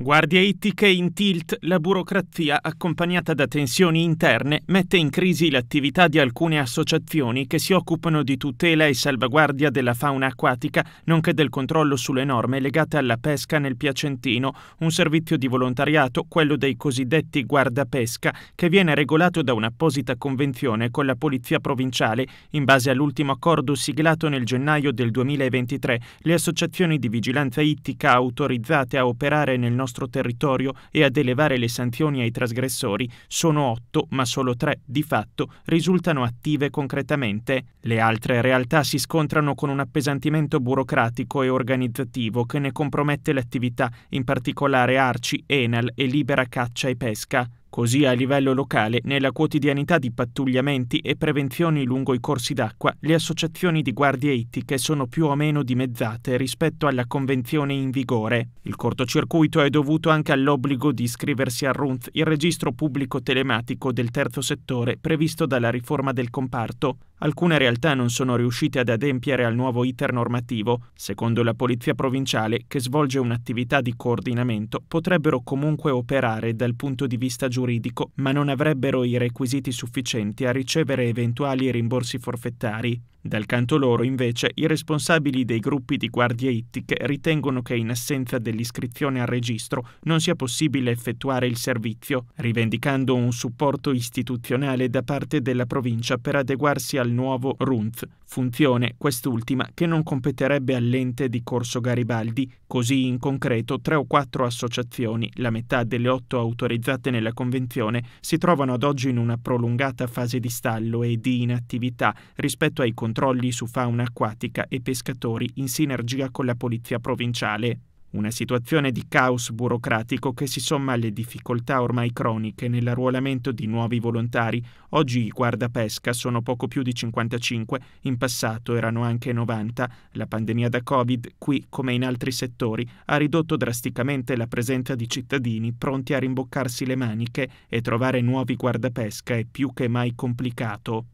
Guardie ittiche in tilt, la burocrazia accompagnata da tensioni interne mette in crisi l'attività di alcune associazioni che si occupano di tutela e salvaguardia della fauna acquatica, nonché del controllo sulle norme legate alla pesca nel Piacentino, un servizio di volontariato, quello dei cosiddetti guardapesca, che viene regolato da un'apposita convenzione con la Polizia Provinciale. In base all'ultimo accordo siglato nel gennaio del 2023, le associazioni di vigilanza ittica autorizzate a operare nel nostro nostro territorio e ad elevare le sanzioni ai trasgressori sono otto, ma solo tre di fatto risultano attive concretamente. Le altre realtà si scontrano con un appesantimento burocratico e organizzativo che ne compromette l'attività, in particolare Arci, Enal e Libera Caccia e Pesca. Così a livello locale, nella quotidianità di pattugliamenti e prevenzioni lungo i corsi d'acqua, le associazioni di guardie ittiche sono più o meno dimezzate rispetto alla convenzione in vigore. Il cortocircuito è dovuto anche all'obbligo di iscriversi al RUNF, il registro pubblico telematico del terzo settore previsto dalla riforma del comparto. Alcune realtà non sono riuscite ad adempiere al nuovo iter normativo. Secondo la Polizia Provinciale, che svolge un'attività di coordinamento, potrebbero comunque operare dal punto di vista giuridico giuridico, ma non avrebbero i requisiti sufficienti a ricevere eventuali rimborsi forfettari. Dal canto loro, invece, i responsabili dei gruppi di guardie ittiche ritengono che in assenza dell'iscrizione al registro non sia possibile effettuare il servizio, rivendicando un supporto istituzionale da parte della provincia per adeguarsi al nuovo RUNZ, funzione quest'ultima che non competerebbe all'ente di Corso Garibaldi, così in concreto tre o quattro associazioni, la metà delle otto autorizzate nella Convenzione, si trovano ad oggi in una prolungata fase di stallo e di inattività rispetto ai controlli su fauna acquatica e pescatori in sinergia con la Polizia Provinciale. Una situazione di caos burocratico che si somma alle difficoltà ormai croniche nell'arruolamento di nuovi volontari. Oggi i guardapesca sono poco più di 55, in passato erano anche 90. La pandemia da Covid, qui come in altri settori, ha ridotto drasticamente la presenza di cittadini pronti a rimboccarsi le maniche e trovare nuovi guardapesca è più che mai complicato.